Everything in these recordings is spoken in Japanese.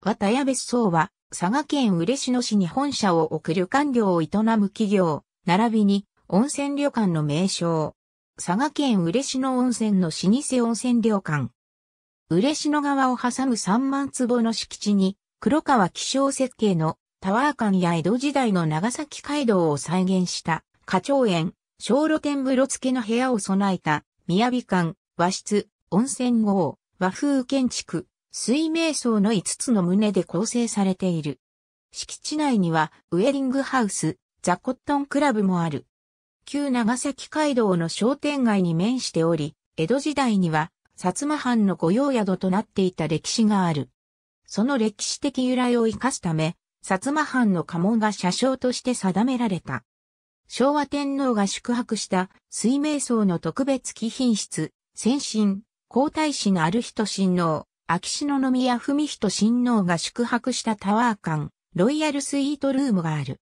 綿屋別荘は、佐賀県嬉野市に本社を置く旅館業を営む企業、並びに温泉旅館の名称。佐賀県嬉野温泉の老舗温泉旅館。嬉野川を挟む3万坪の敷地に、黒川気象設計のタワー館や江戸時代の長崎街道を再現した花鳥園、小露天風呂付きの部屋を備えた、宮城館、和室、温泉郷、和風建築、水明想の5つの棟で構成されている。敷地内にはウェディングハウス、ザ・コットンクラブもある。旧長崎街道の商店街に面しており、江戸時代には薩摩藩の御用宿となっていた歴史がある。その歴史的由来を生かすため、薩摩藩の家紋が車掌として定められた。昭和天皇が宿泊した水明荘の特別貴賓室、先進、皇太子のある人親王、秋篠宮文人親王が宿泊したタワー館、ロイヤルスイートルームがある。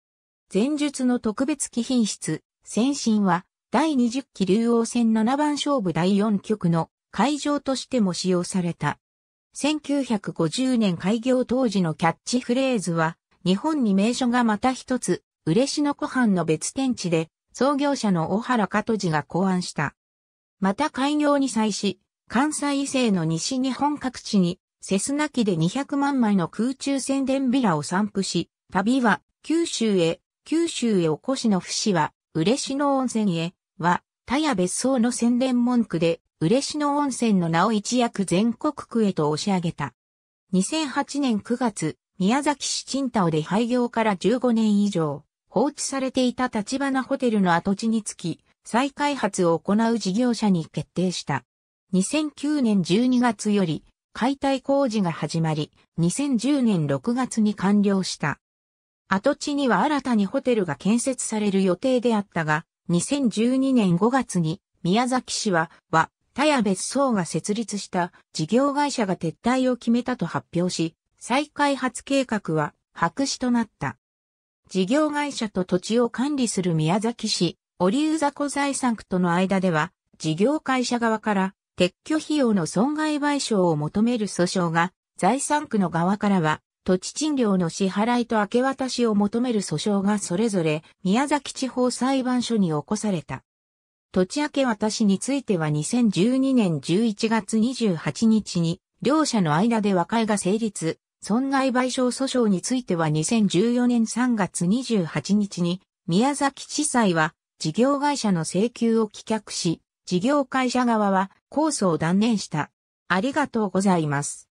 前述の特別貴品室、先進は、第20期竜王戦7番勝負第4局の会場としても使用された。1950年開業当時のキャッチフレーズは、日本に名所がまた一つ、嬉野湖畔の別天地で、創業者の小原加藤寺が考案した。また開業に際し、関西伊勢の西日本各地に、セスナ機で200万枚の空中宣伝ビラを散布し、旅は、九州へ、九州へお越しの節は、嬉野温泉へ、は、田屋別荘の宣伝文句で、嬉野温泉の名を一躍全国区へと押し上げた。2008年9月、宮崎市陳田で廃業から15年以上、放置されていた立花ホテルの跡地につき、再開発を行う事業者に決定した。2009年12月より解体工事が始まり、2010年6月に完了した。跡地には新たにホテルが建設される予定であったが、2012年5月に宮崎市は、は、田屋別荘が設立した事業会社が撤退を決めたと発表し、再開発計画は白紙となった。事業会社と土地を管理する宮崎市、オリウザコ財産区との間では、事業会社側から撤去費用の損害賠償を求める訴訟が、財産区の側からは、土地賃料の支払いと明け渡しを求める訴訟がそれぞれ宮崎地方裁判所に起こされた。土地明け渡しについては2012年11月28日に、両者の間で和解が成立、損害賠償訴訟については2014年3月28日に、宮崎地裁は事業会社の請求を棄却し、事業会社側は控訴を断念した。ありがとうございます。